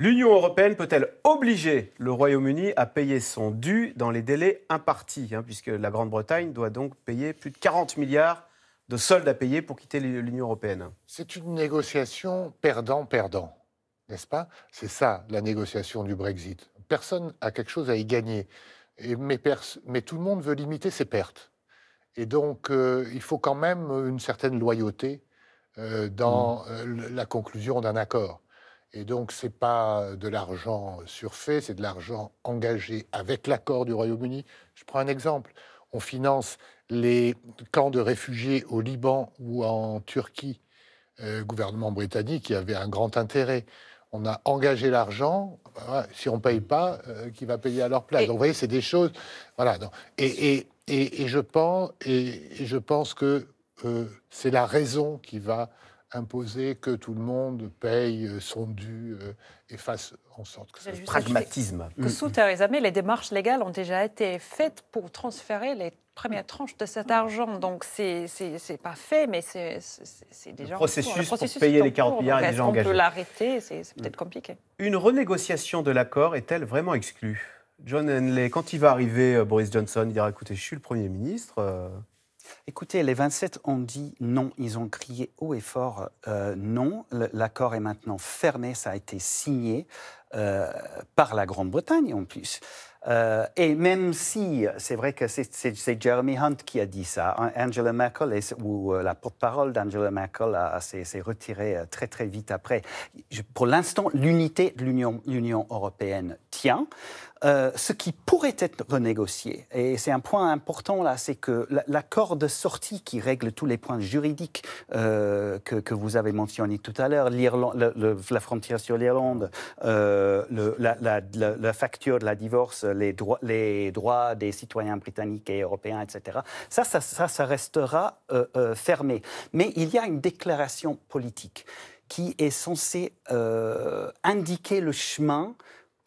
L'Union européenne peut-elle obliger le Royaume-Uni à payer son dû dans les délais impartis, hein, puisque la Grande-Bretagne doit donc payer plus de 40 milliards de soldes à payer pour quitter l'Union européenne C'est une négociation perdant-perdant, n'est-ce pas C'est ça la négociation du Brexit. Personne n'a quelque chose à y gagner, mais, tout le monde veut limiter ses pertes. Et donc, euh, il faut quand même une certaine loyauté euh, dans mmh. euh, la conclusion d'un accord. Et donc, ce n'est pas de l'argent surfait, c'est de l'argent engagé avec l'accord du Royaume-Uni. Je prends un exemple. On finance les camps de réfugiés au Liban ou en Turquie, euh, gouvernement britannique qui avait un grand intérêt. On a engagé l'argent, si on ne paye pas, euh, qui va payer à leur place. Donc, vous voyez, c'est des choses. Voilà. et, et, et, je pense, et, je pense que euh, c'est la raison qui va imposer que tout le monde paye euh, son dû euh, et fasse en sorte que... Le pragmatisme. Que mm, sous mm. Theresa May, les démarches légales ont déjà été faites pour transférer les premières tranches de cet argent. Donc, c'est pas fait, mais c'est déjà... processus, en cours. pour payer les 40 milliards est déjà engagé. On peut l'arrêter, c'est peut-être mm. compliqué. Une renégociation de l'accord est-elle vraiment exclue John Henley, quand il va arriver, euh, Boris Johnson, il dira, écoutez, je suis le Premier ministre... Écoutez, les 27 ont dit non, ils ont crié haut et fort euh, non, l'accord est maintenant fermé, ça a été signé euh, par la Grande-Bretagne en plus. Euh, et même si, c'est vrai que c'est Jeremy Hunt qui a dit ça, hein, Angela Merkel, ou la porte-parole d'Angela Merkel, s'est retirée très très vite après. pour l'instant, l'unité de l'Union européenne tient. Euh, ce qui pourrait être renégocié, et c'est un point important là, c'est que l'accord de sortie qui règle tous les points juridiques euh, que, vous avez mentionnés tout à l'heure, la frontière sur l'Irlande, euh, la, facture de la divorce, les, droits, des citoyens britanniques et européens, etc., ça, ça restera fermé. Mais il y a une déclaration politique qui est censée indiquer le chemin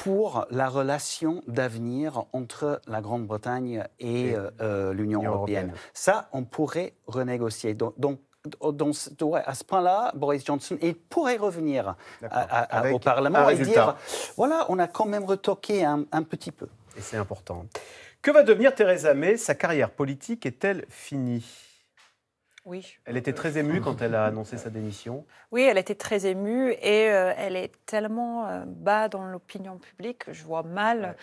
pour la relation d'avenir entre la Grande-Bretagne et, euh, euh, l'Union européenne. Ça, on pourrait renégocier. Donc, à ce point-là, Boris Johnson, il pourrait revenir au Parlement et dire voilà, on a quand même retoqué un, un petit peu. Et c'est important. Que va devenir Theresa May Sa carrière politique est-elle finie oui. Elle était très émue quand elle a annoncé sa démission. Oui, elle était très émue et euh, elle est tellement euh, bas dans l'opinion publique que je vois mal.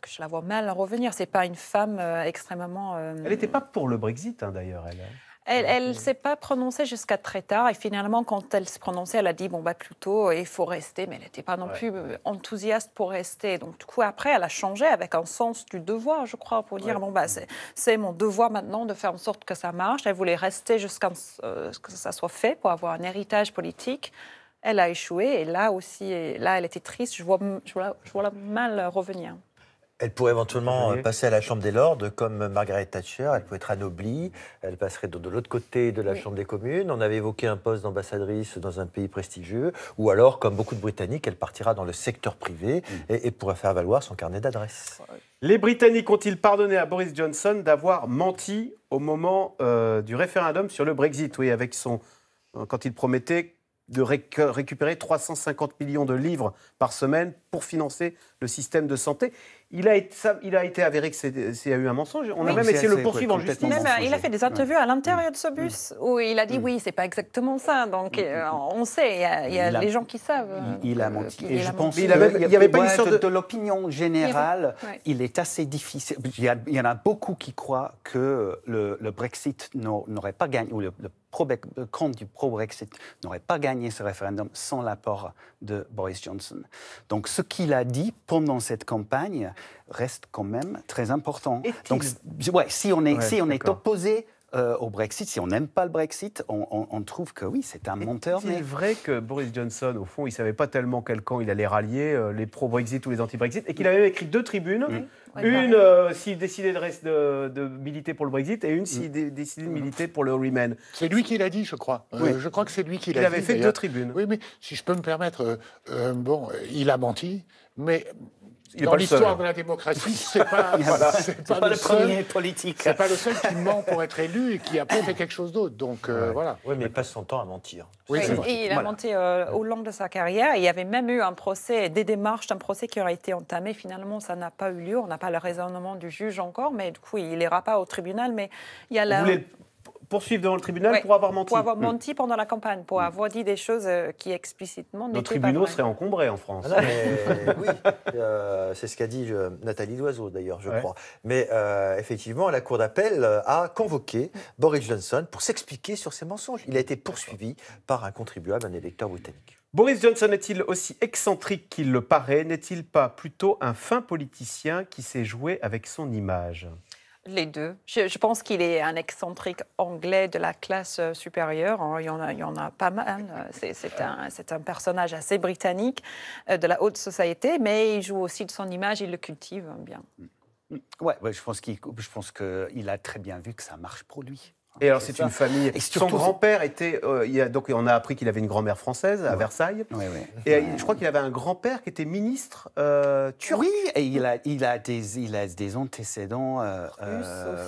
que je la vois mal revenir. C'est pas une femme euh, extrêmement. Elle n'était pas pour le Brexit, hein, d'ailleurs, elle. Elle ne s'est pas prononcée jusqu'à très tard. Et finalement, quand elle s'est prononcée, elle a dit, bon, bah, plutôt, euh, il faut rester. Mais elle n'était pas non plus euh, enthousiaste pour rester. Donc, du coup, après, elle a changé avec un sens du devoir, je crois, pour dire, bon, bah, c'est mon devoir maintenant de faire en sorte que ça marche. Elle voulait rester jusqu'à ce euh, que ça soit fait pour avoir un héritage politique elle a échoué et là aussi, là, elle était triste. vois, je vois la mal revenir. Elle pourrait éventuellement euh, passer à la Chambre des Lords, comme Margaret Thatcher. Elle pourrait être anoblie. Elle passerait de, l'autre côté de la Chambre des communes. On avait évoqué un poste d'ambassadrice dans un pays prestigieux. Ou alors, comme beaucoup de Britanniques, elle partira dans le secteur privé et, pourrait faire valoir son carnet d'adresses. Les Britanniques ont-ils pardonné à Boris Johnson d'avoir menti au moment euh, du référendum sur le Brexit Oui, avec son euh, quand il promettait de récupérer 350 millions de livres par semaine pour financer le système de santé. Il a été, qu'il il a été avéré que c'est eu un mensonge. On a même essayé de le poursuivre en justice. il a fait des interviews à l'intérieur de ce bus où il a dit oui, c'est pas exactement ça. Donc euh, on sait, il y a, des les gens qui savent. Euh, il, a menti. Et je pense n'y avait, pas une sorte de, l'opinion générale. Il est assez difficile. Il y, en a beaucoup qui croient que le, Brexit n'aurait pas gagné ou le, le compte du pro-Brexit n'aurait pas gagné ce référendum sans l'apport de Boris Johnson. Donc ce qu'il a dit pendant cette campagne reste quand même très important. Donc, ouais, si on est, si on est opposé euh, au Brexit. Si on n'aime pas le Brexit, on, on, trouve que oui, c'est un menteur. C'est vrai que Boris Johnson, au fond, il ne savait pas tellement quel camp il allait rallier, euh, les pro-Brexit ou les anti-Brexit, et qu'il avait écrit deux tribunes. Mm. Une bah. euh, s'il décidait de, de, de, militer pour le Brexit et une s'il mm. décidait de mm. militer pour le Remain. C'est lui qui l'a dit, je crois. Oui. je crois que c'est lui qui l'a dit. Il avait fait deux tribunes. Oui, mais si je peux me permettre, bon, il a menti, mais dans l'histoire de la démocratie, c'est pas, le, premier politique. C'est pas le seul qui ment pour être élu et qui après fait quelque chose d'autre. Donc euh, voilà. Oui, mais il passe son temps à mentir. Oui, il a menti euh, au long de sa carrière. Il y avait même eu un procès, des démarches d'un procès qui aurait été entamé. Finalement, ça n'a pas eu lieu. On n'a pas le raisonnement du juge encore, mais du coup, il n'ira pas au tribunal. Mais il y a la poursuivre devant le tribunal pour avoir menti. Pour avoir menti pendant la campagne, pour avoir dit des choses euh, qui explicitement n'étaient pas Nos tribunaux seraient encombrés en France. Ah oui, euh, c'est ce qu'a dit euh, Nathalie Loiseau d'ailleurs, je crois. Mais effectivement, la Cour d'appel a convoqué Boris Johnson pour s'expliquer sur ses mensonges. Il a été poursuivi par un contribuable, un électeur britannique. Boris Johnson est-il aussi excentrique qu'il le paraît N'est-il pas plutôt un fin politicien qui s'est joué avec son image les deux. Je, pense qu'il est un excentrique anglais de la classe euh, supérieure. Hein. Il, y en a, pas mal. Euh, c'est un, personnage assez britannique euh, de la haute société, mais il joue aussi de son image, il le cultive hein, bien. Mm. Ouais, je pense qu'il a très bien vu que ça marche pour lui. Et alors, c'est une famille. Son grand-père était. Euh, il a, donc, on a appris qu'il avait une grand-mère française à Versailles. Et euh, je crois qu'il avait un grand-père qui était ministre euh, turc. Oui, et il a, il a, des, il a des antécédents euh,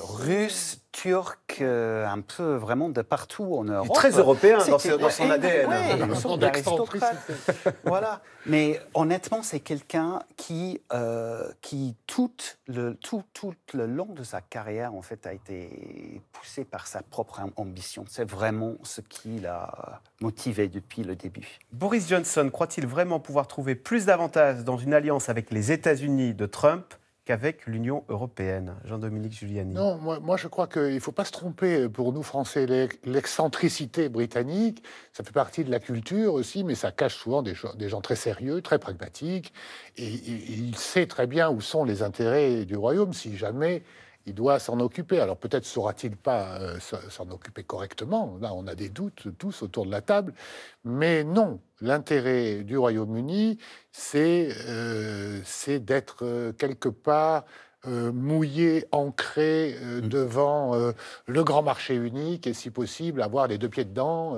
russes turc, euh, un peu vraiment de partout en Europe. Très européen dans, son ADN. Oui, voilà. Mais honnêtement, c'est quelqu'un qui, euh, qui tout le, tout, tout le long de sa carrière, en fait, a été poussé par sa propre ambition. C'est vraiment ce qui l'a motivé depuis le début. Boris Johnson croit-il vraiment pouvoir trouver plus d'avantages dans une alliance avec les États-Unis de Trump qu'avec l'Union européenne Jean-Dominique Giuliani. Non, moi, je crois qu'il ne faut pas se tromper. Pour nous, Français, l'excentricité britannique, ça fait partie de la culture aussi, mais ça cache souvent des, gens, très sérieux, très pragmatiques. et, il sait très bien où sont les intérêts du Royaume si jamais il doit s'en occuper. Alors peut-être saura-t-il pas euh, s'en occuper correctement, là on a des doutes tous autour de la table, mais non, l'intérêt du Royaume-Uni, c'est euh, d'être euh, quelque part mouillé, ancré mm. devant le grand marché unique et si possible avoir les deux pieds dedans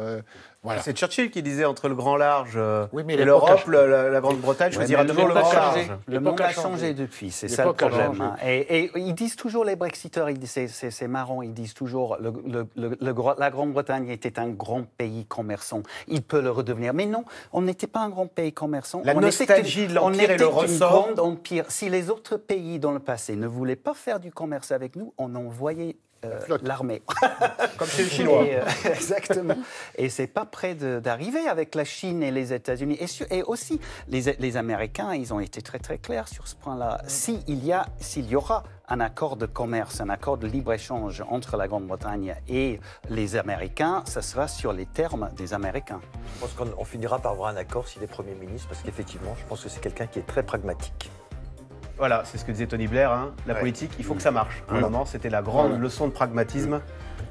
c'est Churchill qui disait entre le grand large euh, et l'Europe, la, Grande-Bretagne choisira toujours le grand large. Le monde a changé depuis, c'est ça le problème. Et, ils disent toujours, les Brexiteurs, c'est marrant, ils disent toujours le, la Grande-Bretagne était un grand pays commerçant, il peut le redevenir. Mais non, on n'était pas un grand pays commerçant. La on nostalgie de l'Empire et le ressort. Si les autres pays dans le passé ne voulaient pas faire du commerce avec nous, on envoyait euh, l'armée. Comme chez les Chinois. Et, euh, exactement. et c'est pas près d'arriver avec la Chine et les États-Unis. Et, aussi, les, Américains, ils ont été très très clairs sur ce point-là. S'il y, y aura un accord de commerce, un accord de libre-échange entre la Grande-Bretagne et les Américains, ça sera sur les termes des Américains. Je pense qu'on finira par avoir un accord si les premiers ministres, parce qu'effectivement, je pense que c'est quelqu'un qui est très pragmatique. Voilà, c'est ce que disait Tony Blair, hein. la politique, il faut que ça marche. À un moment, c'était la grande leçon de pragmatisme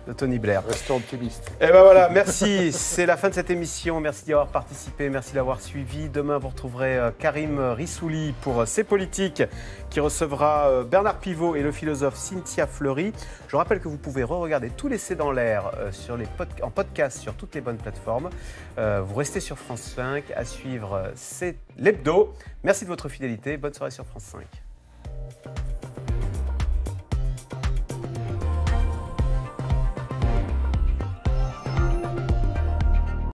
de Tony Blair. Restons optimistes. Et eh ben voilà, merci. C'est la fin de cette émission. Merci d'y avoir participé, merci d'avoir suivi. Demain, vous retrouverez euh, Karim Rissouli pour ses euh, politiques qui recevra euh, Bernard Pivot et le philosophe Cynthia Fleury. Je rappelle que vous pouvez re-regarder tous les dans l'air sur en podcast sur toutes les bonnes plateformes. Vous restez sur France 5 à suivre C'est l'hebdo. Merci de votre fidélité. Bonne soirée sur France 5.